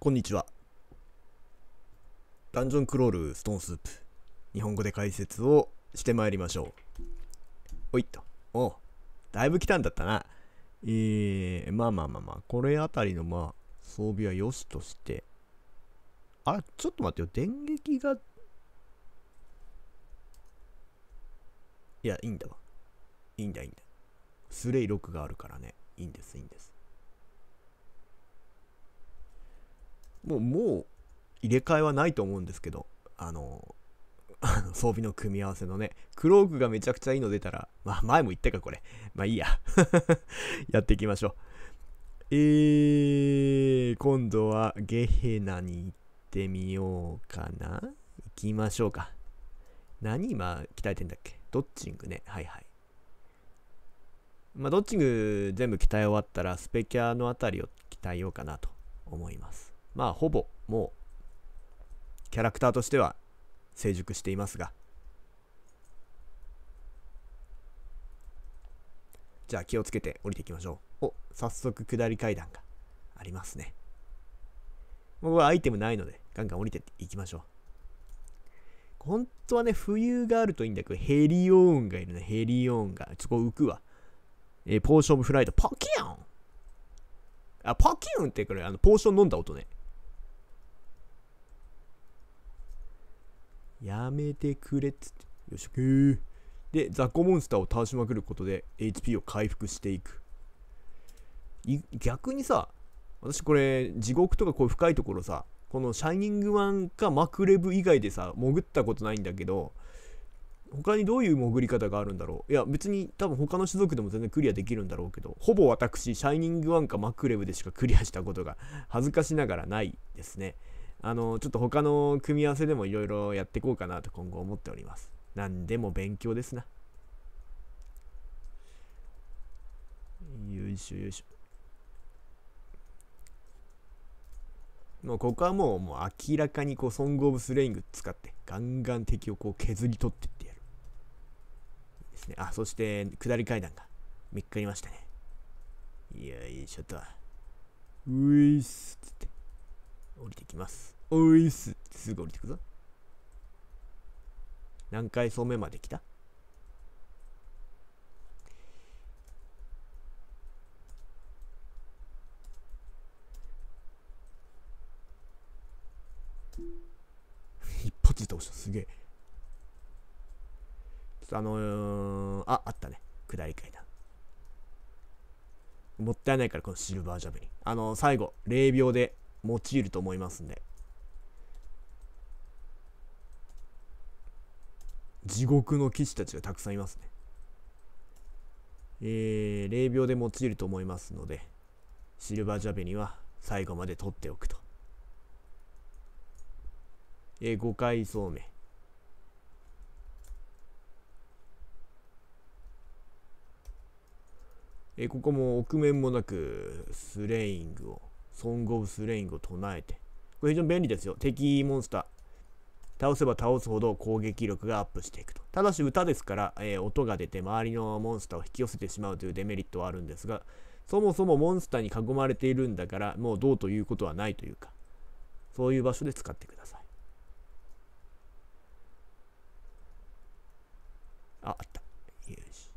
こんにちは。ダンジョンクロールストーンスープ。日本語で解説をしてまいりましょう。おいっと。おだいぶ来たんだったな。えー、まあまあまあまあ、これあたりのまあ、装備は良しとして。あちょっと待ってよ。電撃が。いや、いいんだわ。いいんだ、いいんだ。スレイ6があるからね。いいんです、いいんです。もう、もう入れ替えはないと思うんですけど、あの、装備の組み合わせのね、クロークがめちゃくちゃいいの出たら、まあ前も言ったかこれ。まあいいや。やっていきましょう。えー、今度はゲヘナに行ってみようかな。行きましょうか。何今鍛えてんだっけドッチングね。はいはい。まあドッチング全部鍛え終わったらスペキャのあたりを鍛えようかなと思います。まあほぼもうキャラクターとしては成熟していますがじゃあ気をつけて降りていきましょうお早速下り階段がありますね僕はアイテムないのでガンガン降りていきましょう本当はね、冬があるといいんだけど、ヘリオーンがいるね。ヘリオーンが。そこ浮くわ。えー、ポーションオブフライト。パキヨンあ、パキヨンってこれ、あの、ポーション飲んだ音ね。やめてくれっつって。よしくー。で、雑魚モンスターを倒しまくることで HP を回復していく。い逆にさ、私これ地獄とかこういう深いところさ、このシャイニングワンかマクレブ以外でさ、潜ったことないんだけど、他にどういう潜り方があるんだろういや別に多分他の種族でも全然クリアできるんだろうけどほぼ私シャイニングワンかマクレブでしかクリアしたことが恥ずかしながらないですねあのちょっと他の組み合わせでもいろいろやっていこうかなと今後思っております。何でも勉強ですな。よいしょよいしょ。もうここはもうもう明らかにこうソング・オブ・スレイング使ってガンガン敵をこう削り取っていってやる。いいですね。あ、そして下り階段がめっかりましたね。よいしょと。ういっすっつって。降りてきます。おいっす。すぐ降りてくぞ。何階層目まで来た一発倒した。すげえ。ちょっとあのー、あ、あったね。下り階段。もったいないから、このシルバージャベリン。あのー、最後、0秒で用いると思いますんで地獄の騎士たちがたくさんいますねえー、0秒で用いると思いますのでシルバージャベには最後まで取っておくと、えー、5回そうめえー、ここも奥面もなくスレイングをソング・オブ・スレイングを唱えて。これ非常に便利ですよ。敵モンスター。倒せば倒すほど攻撃力がアップしていくと。ただし歌ですから、えー、音が出て周りのモンスターを引き寄せてしまうというデメリットはあるんですが、そもそもモンスターに囲まれているんだから、もうどうということはないというか、そういう場所で使ってください。あ、あった。よし。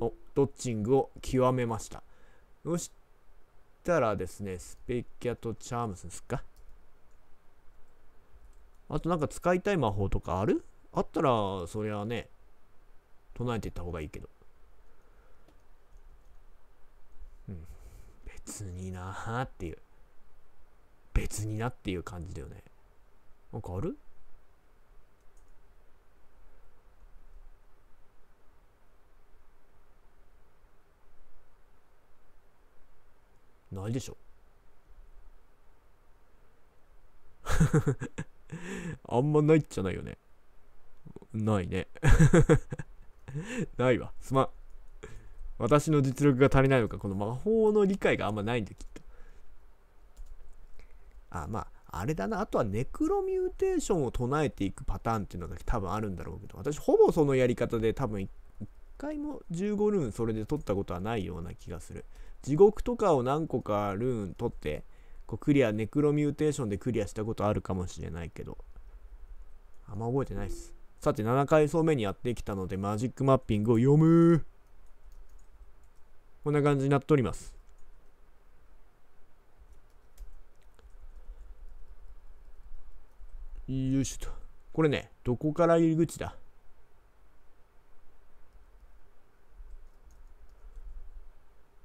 お、ドッチングを極めました。そしたらですね、スペキャとチャームスですかあとなんか使いたい魔法とかあるあったら、そりゃね、唱えていった方がいいけど。うん。別になーっていう。別になっていう感じだよね。なんかあるないでしょ あんまないっちゃないよねないね ないわすまん私の実力が足りないのかこの魔法の理解があんまないんだきっとあまああれだなあとはネクロミューテーションを唱えていくパターンっていうのが多分あるんだろうけど私ほぼそのやり方で多分1回も15ルーンそれで取ったことはないような気がする地獄とかを何個かルーン取ってこうクリアネクロミューテーションでクリアしたことあるかもしれないけどあんま覚えてないっすさて7階層目にやってきたのでマジックマッピングを読むこんな感じになっておりますよいしょとこれねどこから入り口だ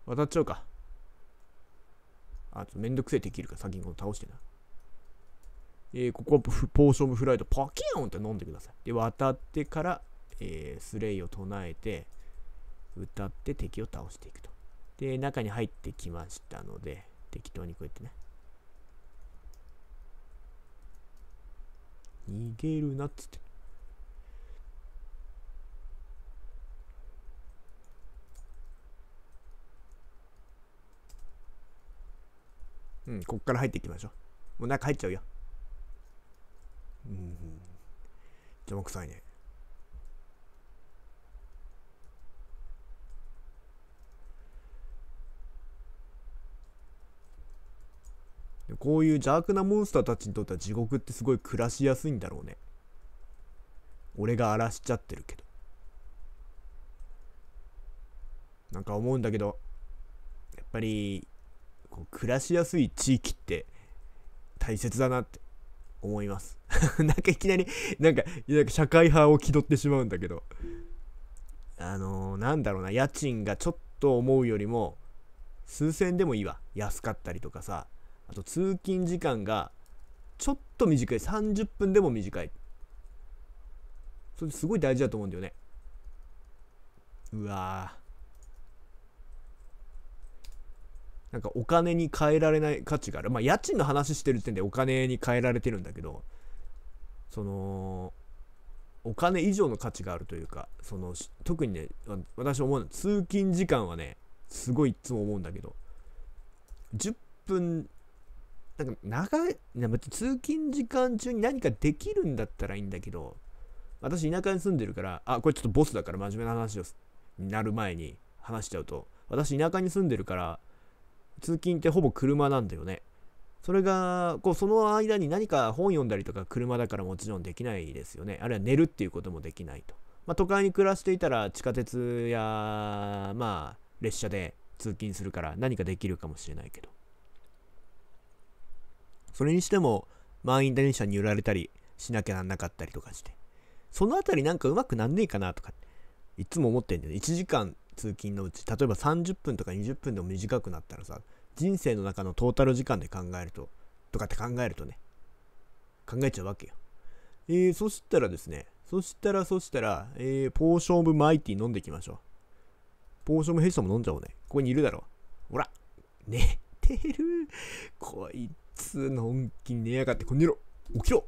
渡っちゃうか。あ、とめんどくせえ敵いるか先にこの倒してな。えー、ここはポーションフライトパキーンって飲んでください。で、渡ってから、えー、スレイを唱えて、歌って敵を倒していくと。で、中に入ってきましたので、適当にこうやってね。逃げるなっつって。うん、こっから入っていきましょう。もう中入っちゃうよ。うん、邪魔くさいね。こういう邪悪なモンスターたちにとっては地獄ってすごい暮らしやすいんだろうね。俺が荒らしちゃってるけど。なんか思うんだけど、やっぱりこう暮らしやすい地域って大切だなって思います なんかいきなりなんかなんか社会派を気取ってしまうんだけどあのー、なんだろうな家賃がちょっと思うよりも数千でもいいわ安かったりとかさあと通勤時間がちょっと短い30分でも短いそれすごい大事だと思うんだよねうわなんかお金に変えられない価値がある。まあ、家賃の話してる時点でお金に変えられてるんだけど、その、お金以上の価値があるというか、その、特にね、私思うのは通勤時間はね、すごいいつも思うんだけど、10分、なんか長い、なん通勤時間中に何かできるんだったらいいんだけど、私田舎に住んでるから、あ、これちょっとボスだから真面目な話をなる前に話しちゃうと、私田舎に住んでるから、通勤ってほぼ車なんだよね。それが、こう、その間に何か本読んだりとか車だからもちろんできないですよね。あるいは寝るっていうこともできないと。まあ、都会に暮らしていたら地下鉄や、まあ、列車で通勤するから何かできるかもしれないけど。それにしても、満員電車に揺られたりしなきゃなんなかったりとかして。そのあたりなんかうまくなんねえかなとか、いつも思ってんだよね。1時間通勤のうち例えば30分とか20分でも短くなったらさ人生の中のトータル時間で考えるととかって考えるとね考えちゃうわけよ、えー、そしたらですねそしたらそしたら、えー、ポーションオブマイティ飲んでいきましょうポーションオブヘッシも飲んじゃおうねここにいるだろほら寝てるこいつのんきに寝やがってこんにろ起きろ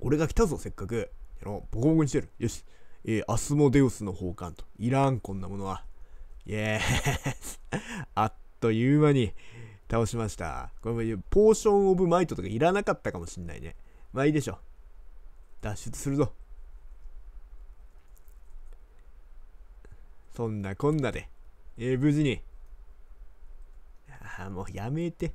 俺が来たぞせっかくボコボコにしてるよしえー、アスモデウスの奉還と。いらん、こんなものは。イエーイあっという間に倒しました。これ、ポーションオブマイトとかいらなかったかもしんないね。まあいいでしょう。脱出するぞ。そんなこんなで、えー、無事に。ああ、もうやめて。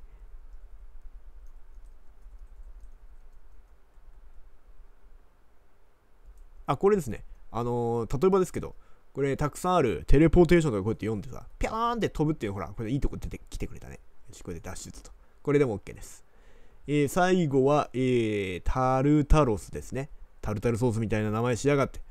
あ、これですね。あのー、例えばですけど、これたくさんあるテレポーテーションとかこうやって読んでさ、ピャーンって飛ぶっていうほら、これいいとこ出てきてくれたね。これで脱出と。これでも OK です。えー、最後は、えー、タルタロスですね。タルタルソースみたいな名前しやがって。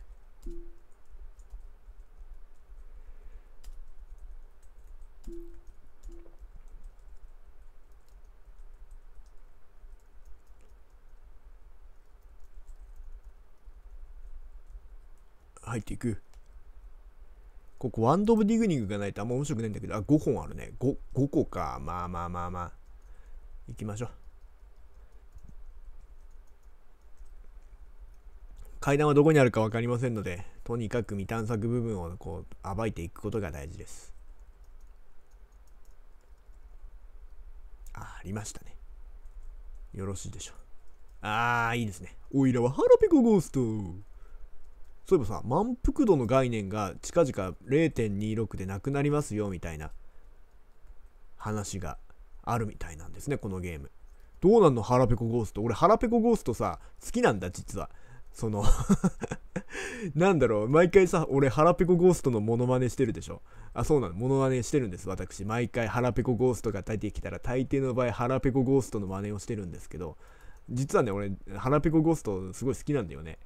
入っていく。ここ、ワンド・オブ・ディグニングがないとあんま面白くないんだけど、あ、5本あるね。5、5個か。まあまあまあまあ。行きましょう。階段はどこにあるかわかりませんので、とにかく未探索部分をこう暴いていくことが大事です。あ、ありましたね。よろしいでしょう。ああ、いいですね。おいらはハロピコゴースト。そういえばさ満腹度の概念が近々0.26でなくなりますよみたいな話があるみたいなんですねこのゲームどうなんの腹ペコゴースト俺腹ペコゴーストさ好きなんだ実はその なんだろう毎回さ俺腹ペコゴーストのモノマネしてるでしょあそうなのモノマネしてるんです私毎回腹ペコゴーストが出てきたら大抵の場合腹ペコゴーストの真似をしてるんですけど実はね俺腹ペコゴーストすごい好きなんだよね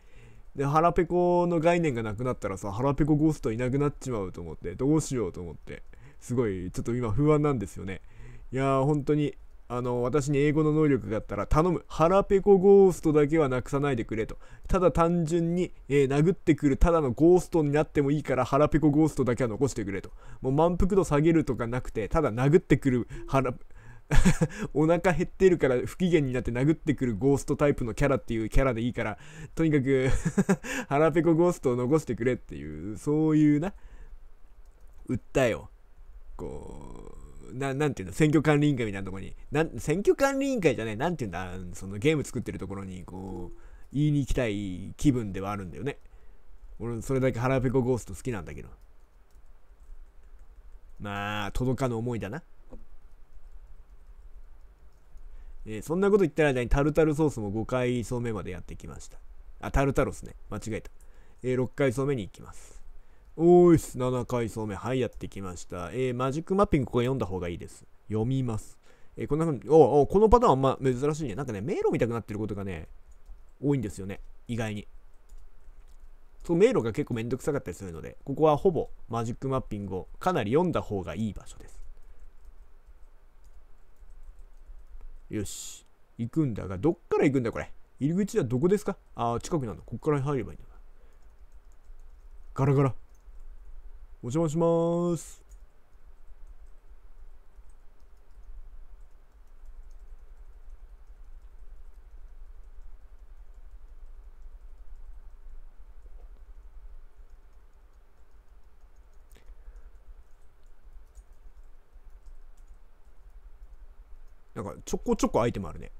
で腹ペコの概念がなくなったらさ腹ペコゴーストいなくなっちまうと思ってどうしようと思ってすごいちょっと今不安なんですよねいやー本当にあの私に英語の能力があったら頼む腹ペコゴーストだけはなくさないでくれとただ単純に、えー、殴ってくるただのゴーストになってもいいから腹ペコゴーストだけは残してくれともう満腹度下げるとかなくてただ殴ってくる腹お腹減ってるから不機嫌になって殴ってくるゴーストタイプのキャラっていうキャラでいいから、とにかく 腹ペコゴーストを残してくれっていう、そういうな、訴えを、こう、ななんていうの、選挙管理委員会みたいなとこに、な選挙管理委員会じゃない、なんていうんだ、そのゲーム作ってるところに、こう、言いに行きたい気分ではあるんだよね。俺、それだけ腹ペコゴースト好きなんだけど。まあ、届かぬ思いだな。えー、そんなこと言ってる間にタルタルソースも5回層目までやってきました。あ、タルタロスね。間違えた。えー、6回層目に行きます。おーいす、7回層目。はい、やってきました。えー、マジックマッピングここ読んだ方がいいです。読みます。えこんな風に、おお、このパターンはま珍しいね。なんかね、迷路見たくなってることがね、多いんですよね。意外に。そう、迷路が結構めんどくさかったりするので、ここはほぼマジックマッピングをかなり読んだ方がいい場所です。よし。行くんだが、どっから行くんだこれ。入り口はどこですかああ、近くなんだ。こっから入ればいいんだ。ガラガラ。お邪魔します。ちょこちょこアイテムあるね。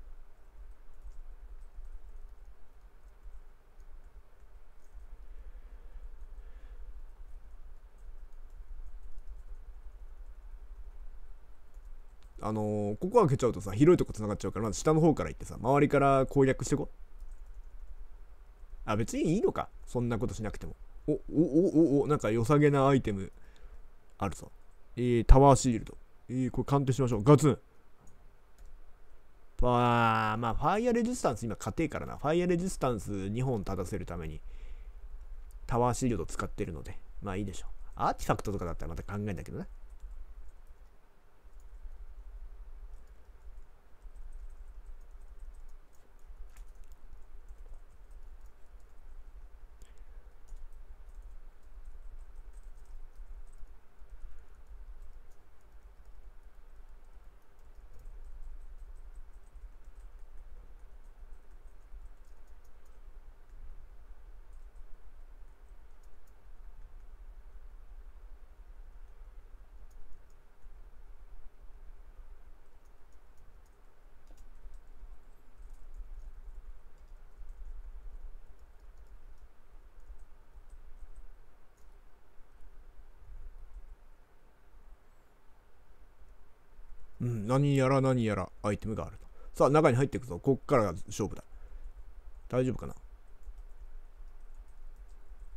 あのー、ここ開けちゃうとさ、広いとこ繋がっちゃうから、まず下の方から行ってさ、周りから攻略してこ。あ、別にいいのか。そんなことしなくても。お、お、お、お、お、なんか良さげなアイテムあるぞ。えー、タワーシールド。えー、これ鑑定しましょう。ガツン。まあ、まあ、ファイアレジスタンス今硬いからな。ファイアレジスタンス2本立たせるために、タワーシールド使ってるので、まあいいでしょう。アーティファクトとかだったらまた考えんだけどね。、何やら何やらアイテムがあると。さあ、中に入っていくぞ。こっからが勝負だ。大丈夫かな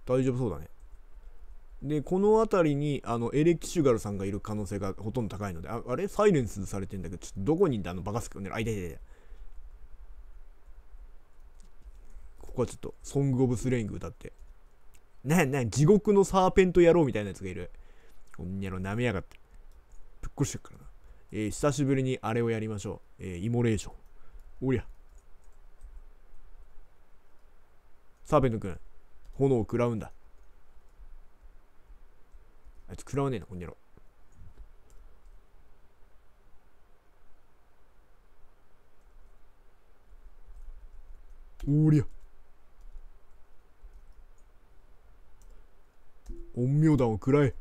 大丈夫そうだね。で、この辺りに、あの、エレキシュガルさんがいる可能性がほとんど高いので、ああれサイレンスされてんだけど、ちょっとどこにいんだあの、バカけケねあいでいで。ここはちょっと、ソング・オブ・スレイング歌って。なな地獄のサーペント野郎みたいなやつがいる。こんにゃろ、舐めやがって。ぶっ殺してるからな。えー、久しぶりにあれをやりましょう。えー、イモレーション。おりゃ。サーペント君、炎を食らうんだ。あいつ食らわねえな、こんにゃろ。おりゃ。陰陽弾を食らえ。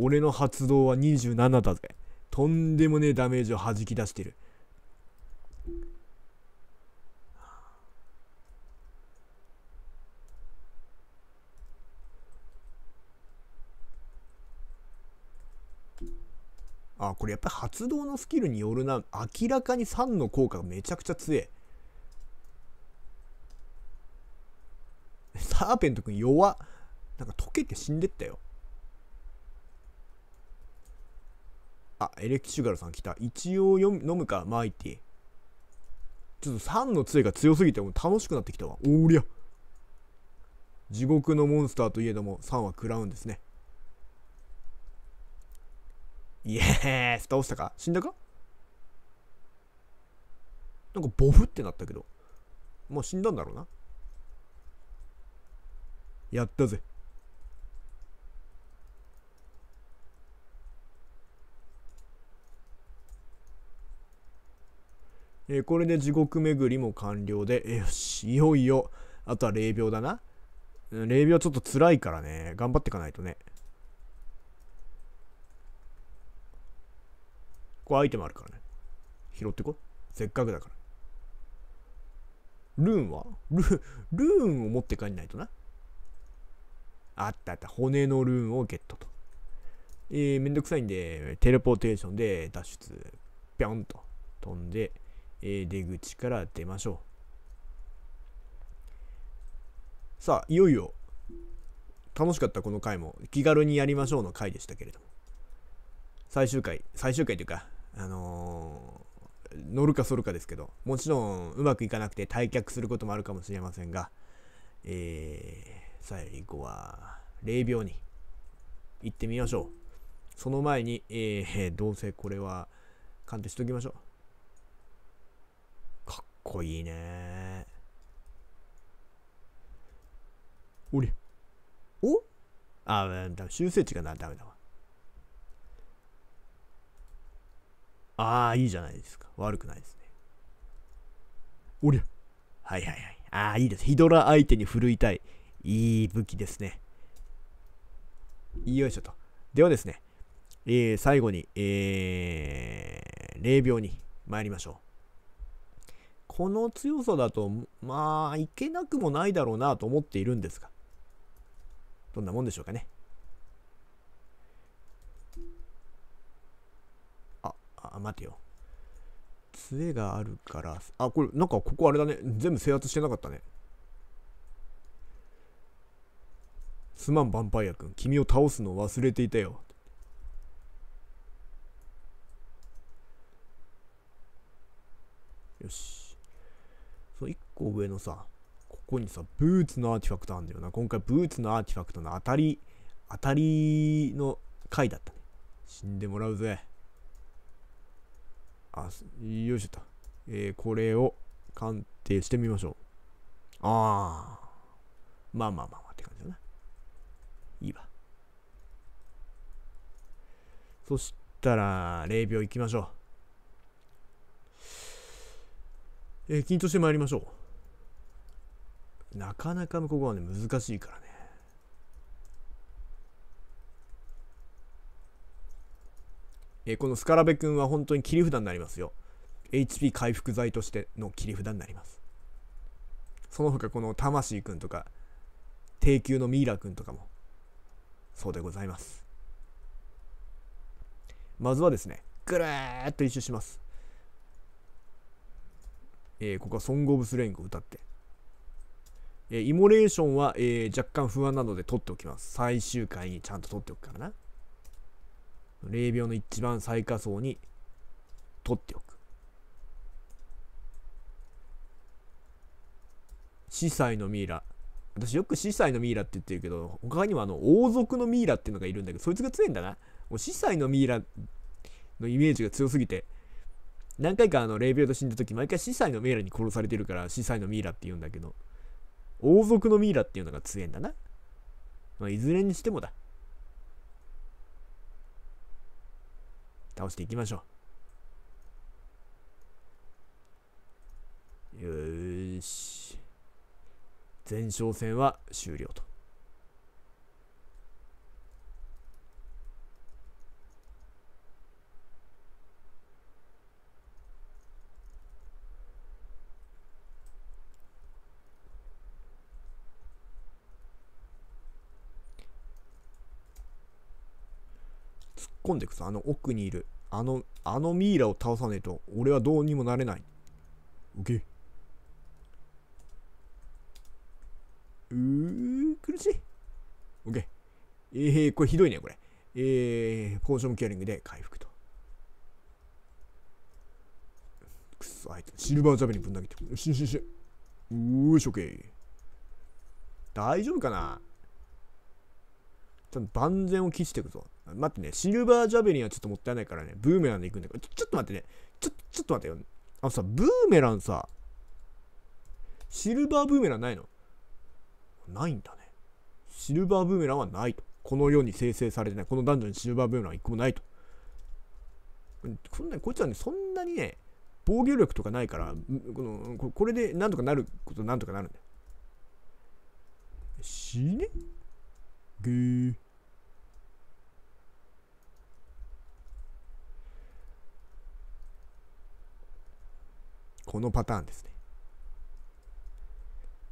俺の発動は27だぜ。とんでもねえダメージを弾き出してる。あ、これやっぱり発動のスキルによるな。明らかに3の効果がめちゃくちゃ強え。サーペント君弱なんか溶けて死んでったよ。あ、エレキシュガルさん来た。一応飲むか、マイティ。ちょっと3の杖が強すぎても楽しくなってきたわ。おりゃ。地獄のモンスターといえども、3は食らうんですね。イエーイ倒したか死んだかなんかボフってなったけど。もう死んだんだろうな。やったぜ。えー、これで地獄巡りも完了で、よし、いよいよ、あとは霊廟だな。霊秒ちょっと辛いからね、頑張っていかないとね。こうアイテムあるからね。拾ってこせっかくだから。ルーンはルルーンを持って帰んないとな。あったあった。骨のルーンをゲットと。えー、めんどくさいんで、テレポーテーションで脱出。ぴょんと飛んで、え出口から出ましょう。さあ、いよいよ、楽しかったこの回も、気軽にやりましょうの回でしたけれども、最終回、最終回というか、あのー、乗るか反るかですけど、もちろんうまくいかなくて退却することもあるかもしれませんが、えー、最後は0秒に行ってみましょう。その前に、えー、どうせこれは鑑定しときましょう。こいいねおりおあ、修正値がダメだわ。ああ、いいじゃないですか。悪くないですね。おりゃ。はいはいはい。ああ、いいです。ヒドラ相手に奮いたい。いい武器ですね。よいしょと。ではですね、えー、最後に、えー、霊秒に参りましょう。この強さだと、まあ、いけなくもないだろうなと思っているんですが、どんなもんでしょうかね。あ、あ、待てよ。杖があるから、あ、これ、なんかここあれだね。全部制圧してなかったね。すまん、ヴァンパイア君。君を倒すのを忘れていたよ。よし。個上のさ、ここにさ、ブーツのアーティファクトあんだよな。今回ブーツのアーティファクトの当たり、当たりの回だったね。死んでもらうぜ。あ、よいしょと。えー、これを鑑定してみましょう。ああ。まあまあまあまあって感じだな。いいわ。そしたら、0秒いきましょう。えー、緊張してまいりましょう。なかなかここはね、難しいからね。えー、このスカラベ君は本当に切り札になりますよ。HP 回復剤としての切り札になります。その他この魂君とか、低級のミイラ君とかも、そうでございます。まずはですね、ぐるーっと一周します。えー、ここはソング・オブ・スレインを歌って。えイモレーションは、え若干不安なので取っておきます。最終回にちゃんと取っておくからな。霊病の一番最下層に取っておく。司祭のミイラ。私よく司祭のミイラって言ってるけど、他にもあの王族のミイラっていうのがいるんだけど、そいつが強いんだな。もう司祭のミイラのイメージが強すぎて、何回かあの霊病で死んだ時、毎回司祭のミイラに殺されてるから、司祭のミイラって言うんだけど。王族のミイラっていうのが強えんだな。まあ、いずれにしてもだ。倒していきましょう。よし。前哨戦は終了と。込んでいくさ。あの奥にいる。あの、あのミイラを倒さねえと、俺はどうにもなれない。うげうー、苦しい。OK えー、これひどいね、これ。えー、ポーションキャリングで回復と。くそ、あいつ、シルバージャベリンぶん投げてる。しししうーしょけー。大丈夫かなちゃんと万全を期していくぞ。待ってね、シルバージャベリンはちょっともったいないからね、ブーメランで行くんだけど、ちょっと待ってね、ちょ、ちょっと待ってよ。あのさ、ブーメランさ、シルバーブーメランないのないんだね。シルバーブーメランはないと。この世に生成されてない。この男女にシルバーブーメランは1個もないと。こんなこいつはね、そんなにね、防御力とかないから、このこれでなんとかなることなんとかなるんだよ。死ねぐー。このパターンですね。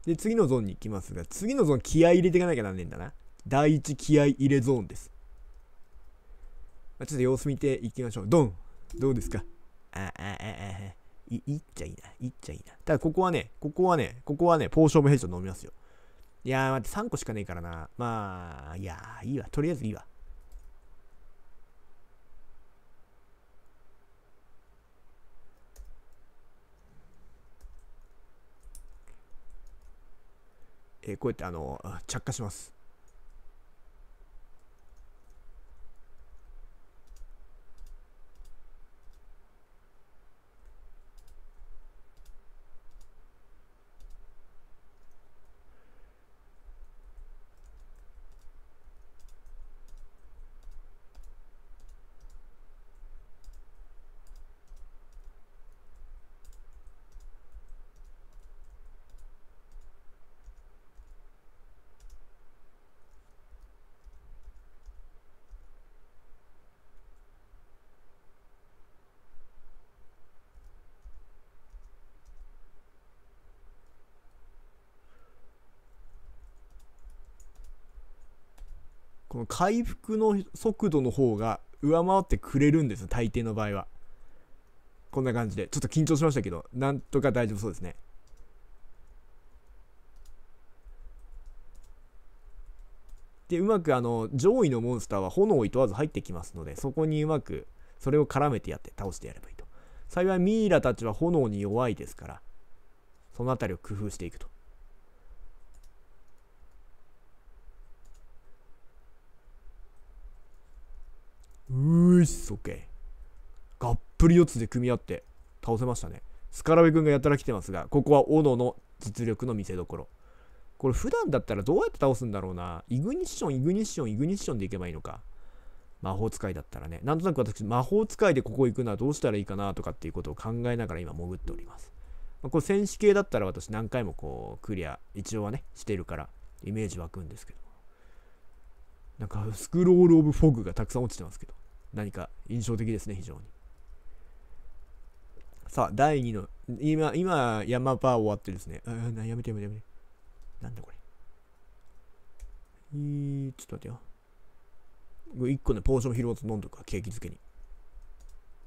で、次のゾーンに行きますが、次のゾーン気合入れていかなきゃなんねえんだな。第一気合入れゾーンです。まあ、ちょっと様子見ていきましょう。ドンどうですかあああああいいっちゃいいな。いっちゃいいな。ただここはね、ここはね、ここはね、ポーションもヘッジ飲みますよ。いやー待って、3個しかねえからな。まあ、いやーいいわ。とりあえずいいわ。えー、こうやってあの着火しますこの回復の速度の方が上回ってくれるんです大抵の場合はこんな感じでちょっと緊張しましたけどなんとか大丈夫そうですねでうまくあの上位のモンスターは炎を問わず入ってきますのでそこにうまくそれを絡めてやって倒してやればいいと幸いミイラたちは炎に弱いですからその辺りを工夫していくとうーいそけ。がっぷり四つで組み合って倒せましたね。スカラベ君がやたら来てますが、ここは斧の実力の見せどころ。これ普段だったらどうやって倒すんだろうな。イグニッション、イグニッション、イグニッションでいけばいいのか。魔法使いだったらね。なんとなく私、魔法使いでここ行くのはどうしたらいいかなとかっていうことを考えながら今潜っております。まこれ戦士系だったら私何回もこうクリア一応はねしてるからイメージ湧くんですけど。なんかスクロール・オブ・フォグがたくさん落ちてますけど、何か印象的ですね、非常に。さあ、第2の、今、今、ヤマパー終わってですね。あやめてやめてやめて。なんだこれ。えー、ちょっと待ってよ。1個ね、ポーション拾おうと飲んどくわ、景気づけに。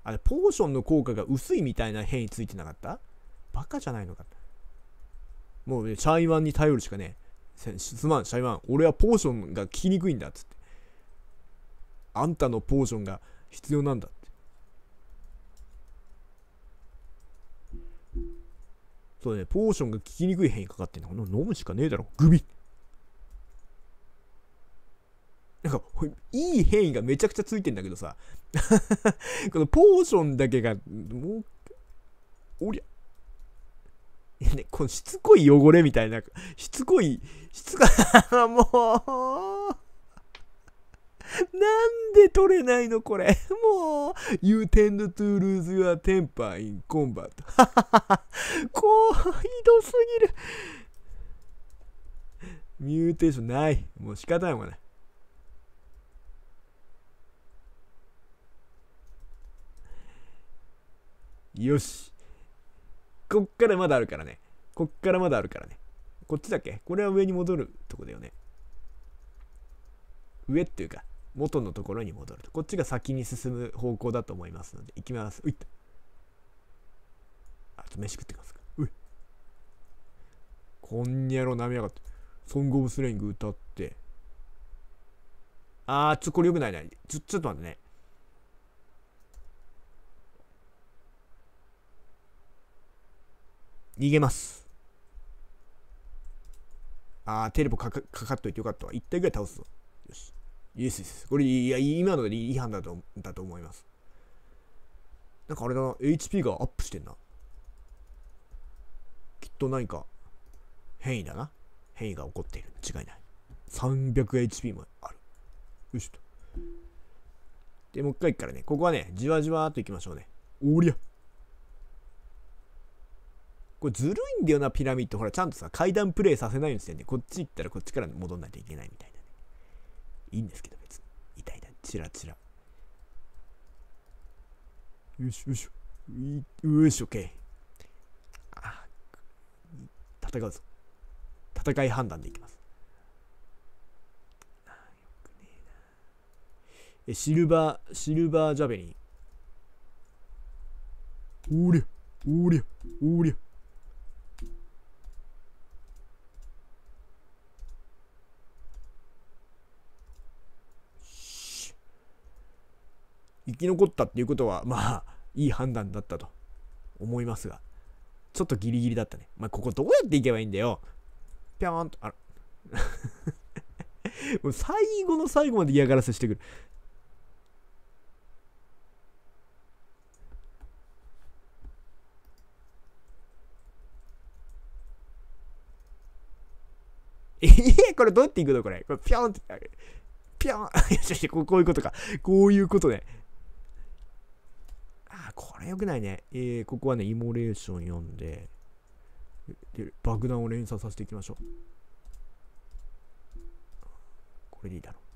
あれ、ポーションの効果が薄いみたいな変異ついてなかったバカじゃないのかもうね、チャイワンに頼るしかねすまん、シャイマン、俺はポーションが効きにくいんだっつって。あんたのポーションが必要なんだって。そうね、ポーションが効きにくい変異かかってんの。飲むしかねえだろ、グビなんか、いい変異がめちゃくちゃついてんだけどさ、このポーションだけが、もう、おりゃ、ね、このしつこい汚れみたいな、しつこい、しつこい、もう、なんで取れないのこれ。もう、You tend to lose your temper in combat. こう、ひどすぎる。ミューテーションない。もう仕方ないもんね。よし。こっからまだあるからね。こっからまだあるからね。こっちだっけこれは上に戻るとこだよね。上っていうか、元のところに戻ると。こっちが先に進む方向だと思いますので、行きます。ういっあと飯食ってきますか。ういこんにゃろ舐めやがって。ソングオブスレイング歌って。あー、ちょ、これよくないな、ね。ちょ、ちょっと待ってね。逃げます。あー、テレポかかかかっといてよかったわ。1体ぐらい倒すぞ。よし。イエスです。これ、いや、今ので違反だとだと思います。なんかあれだな、HP がアップしてんな。きっと何か変異だな。変異が起こっている。違いない。300HP もある。よしと。で、もう一回行くからね、ここはね、じわじわーっと行きましょうね。おりゃこれずるいんだよな、ピラミッド。ほら、ちゃんとさ、階段プレイさせないんですよね。こっち行ったらこっちから戻んないといけないみたいな、ね。いいんですけど、別に。痛い痛い。チラチラ。よしよしょ。よし、OK。あ、戦うぞ。戦い判断でいきます。よくねえシルバー、シルバージャベリン。おりゃ、おりゃ、おりゃ。き残ったっていうことは、まあ、いい判断だったと思いますが、ちょっとギリギリだったね。まあ、ここどうやっていけばいいんだよ。ぴょーんと、あら。もう最後の最後まで嫌がらせしてくる。えこれどうやっていくのこれ。ぴょんって、ぴょん。こういうことか。こういうことね。これ良くないね。えー、ここはね、イモレーション読んで、で爆弾を連鎖させていきましょう。これでいいだろう。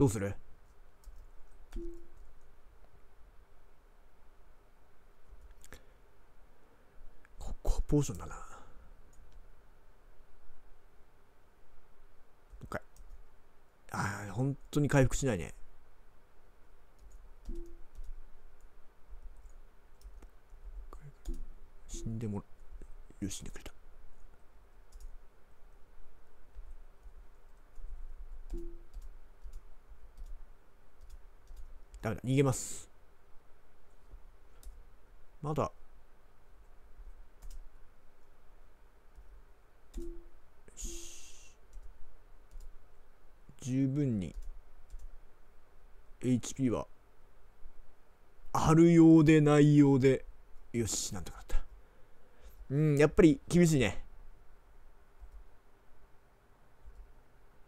どうするここポーションだな。もう一回。ああ、本当に回復しないね。死んでもよし、死んでくれた。ダメだ、逃げます。まだ。十分に HP はあるようでないようでよしなんとかなったうんやっぱり厳しいね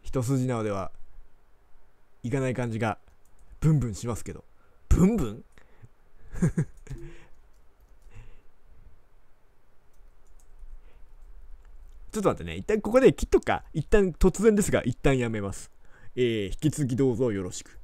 一筋縄ではいかない感じがブンブンしますけどブンブン ちょっと待ってね、一旦ここで切っとくか。一旦突然ですが、一旦やめます。えー、引き続きどうぞよろしく。